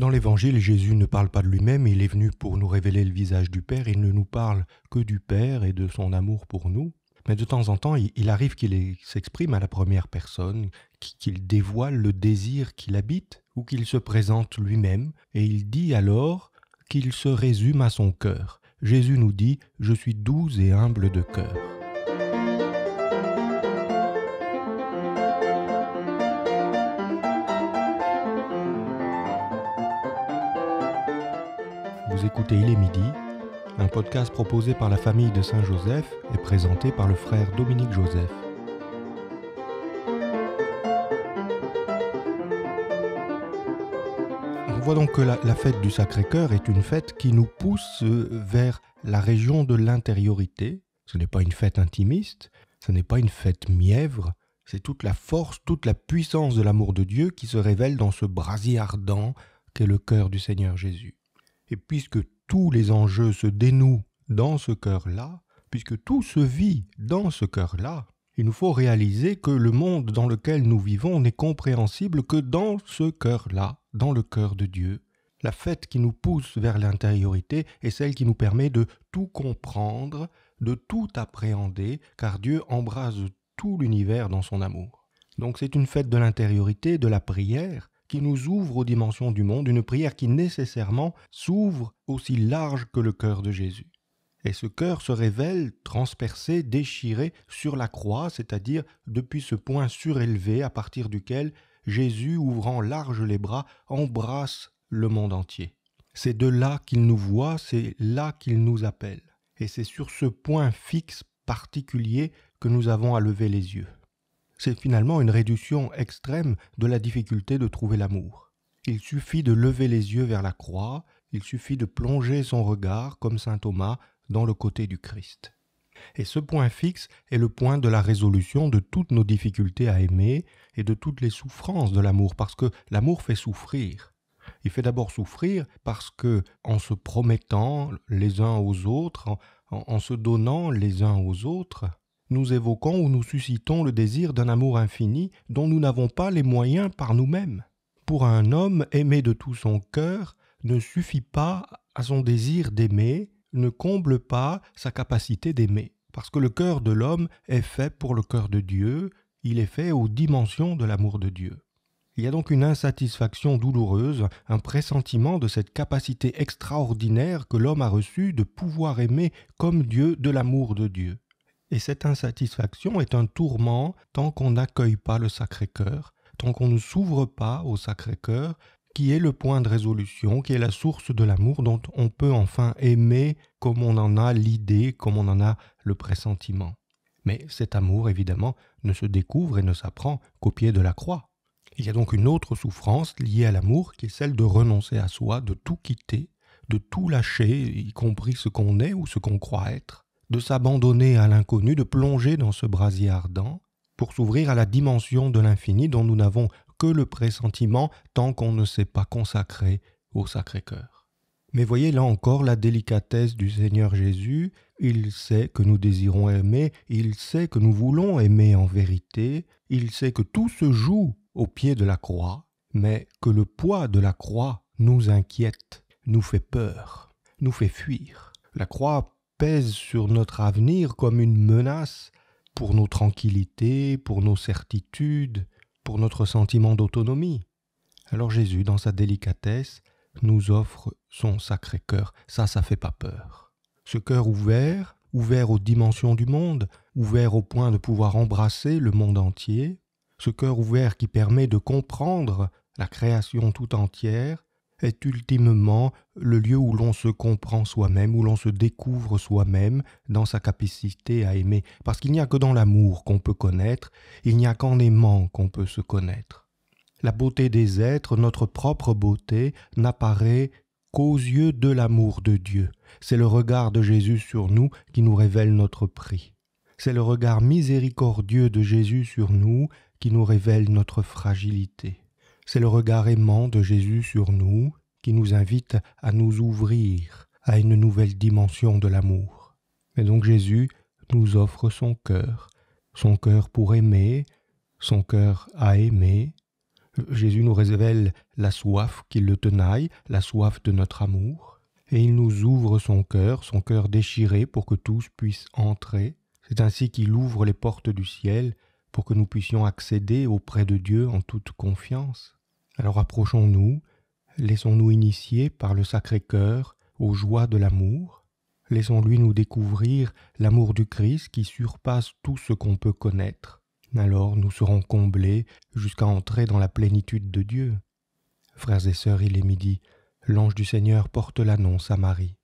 Dans l'Évangile, Jésus ne parle pas de lui-même, il est venu pour nous révéler le visage du Père, il ne nous parle que du Père et de son amour pour nous, mais de temps en temps, il arrive qu'il s'exprime à la première personne, qu'il dévoile le désir qu'il habite ou qu'il se présente lui-même, et il dit alors qu'il se résume à son cœur. Jésus nous dit, Je suis doux et humble de cœur. Vous écoutez Il est midi, un podcast proposé par la famille de Saint-Joseph et présenté par le frère Dominique Joseph. On voit donc que la, la fête du Sacré-Cœur est une fête qui nous pousse vers la région de l'intériorité. Ce n'est pas une fête intimiste, ce n'est pas une fête mièvre, c'est toute la force, toute la puissance de l'amour de Dieu qui se révèle dans ce brasier ardent qu'est le cœur du Seigneur Jésus. Et puisque tous les enjeux se dénouent dans ce cœur-là, puisque tout se vit dans ce cœur-là, il nous faut réaliser que le monde dans lequel nous vivons n'est compréhensible que dans ce cœur-là, dans le cœur de Dieu. La fête qui nous pousse vers l'intériorité est celle qui nous permet de tout comprendre, de tout appréhender, car Dieu embrase tout l'univers dans son amour. Donc c'est une fête de l'intériorité, de la prière, qui nous ouvre aux dimensions du monde, une prière qui nécessairement s'ouvre aussi large que le cœur de Jésus. Et ce cœur se révèle transpercé, déchiré sur la croix, c'est-à-dire depuis ce point surélevé à partir duquel Jésus, ouvrant large les bras, embrasse le monde entier. C'est de là qu'il nous voit, c'est là qu'il nous appelle. Et c'est sur ce point fixe particulier que nous avons à lever les yeux c'est finalement une réduction extrême de la difficulté de trouver l'amour. Il suffit de lever les yeux vers la croix, il suffit de plonger son regard, comme Saint Thomas, dans le côté du Christ. Et ce point fixe est le point de la résolution de toutes nos difficultés à aimer et de toutes les souffrances de l'amour, parce que l'amour fait souffrir. Il fait d'abord souffrir parce que, en se promettant les uns aux autres, en se donnant les uns aux autres, nous évoquons ou nous suscitons le désir d'un amour infini dont nous n'avons pas les moyens par nous-mêmes. Pour un homme, aimer de tout son cœur ne suffit pas à son désir d'aimer, ne comble pas sa capacité d'aimer. Parce que le cœur de l'homme est fait pour le cœur de Dieu, il est fait aux dimensions de l'amour de Dieu. Il y a donc une insatisfaction douloureuse, un pressentiment de cette capacité extraordinaire que l'homme a reçue de pouvoir aimer comme Dieu de l'amour de Dieu. Et cette insatisfaction est un tourment tant qu'on n'accueille pas le Sacré-Cœur, tant qu'on ne s'ouvre pas au Sacré-Cœur, qui est le point de résolution, qui est la source de l'amour dont on peut enfin aimer comme on en a l'idée, comme on en a le pressentiment. Mais cet amour, évidemment, ne se découvre et ne s'apprend qu'au pied de la croix. Il y a donc une autre souffrance liée à l'amour qui est celle de renoncer à soi, de tout quitter, de tout lâcher, y compris ce qu'on est ou ce qu'on croit être, de s'abandonner à l'inconnu, de plonger dans ce brasier ardent, pour s'ouvrir à la dimension de l'infini dont nous n'avons que le pressentiment tant qu'on ne s'est pas consacré au Sacré-Cœur. Mais voyez là encore la délicatesse du Seigneur Jésus, il sait que nous désirons aimer, il sait que nous voulons aimer en vérité, il sait que tout se joue au pied de la croix, mais que le poids de la croix nous inquiète, nous fait peur, nous fait fuir. La croix pèse sur notre avenir comme une menace pour nos tranquillités, pour nos certitudes, pour notre sentiment d'autonomie. Alors Jésus, dans sa délicatesse, nous offre son sacré cœur. Ça, ça fait pas peur. Ce cœur ouvert, ouvert aux dimensions du monde, ouvert au point de pouvoir embrasser le monde entier, ce cœur ouvert qui permet de comprendre la création tout entière, est ultimement le lieu où l'on se comprend soi-même, où l'on se découvre soi-même dans sa capacité à aimer. Parce qu'il n'y a que dans l'amour qu'on peut connaître, il n'y a qu'en aimant qu'on peut se connaître. La beauté des êtres, notre propre beauté, n'apparaît qu'aux yeux de l'amour de Dieu. C'est le regard de Jésus sur nous qui nous révèle notre prix. C'est le regard miséricordieux de Jésus sur nous qui nous révèle notre fragilité. C'est le regard aimant de Jésus sur nous qui nous invite à nous ouvrir à une nouvelle dimension de l'amour. Et donc Jésus nous offre son cœur, son cœur pour aimer, son cœur à aimer. Jésus nous révèle la soif qui le tenaille, la soif de notre amour, et il nous ouvre son cœur, son cœur déchiré pour que tous puissent entrer. C'est ainsi qu'il ouvre les portes du ciel pour que nous puissions accéder auprès de Dieu en toute confiance. Alors approchons-nous, laissons-nous initier par le Sacré-Cœur aux joies de l'amour, laissons-lui nous découvrir l'amour du Christ qui surpasse tout ce qu'on peut connaître. Alors nous serons comblés jusqu'à entrer dans la plénitude de Dieu. Frères et sœurs, il est midi, l'ange du Seigneur porte l'annonce à Marie.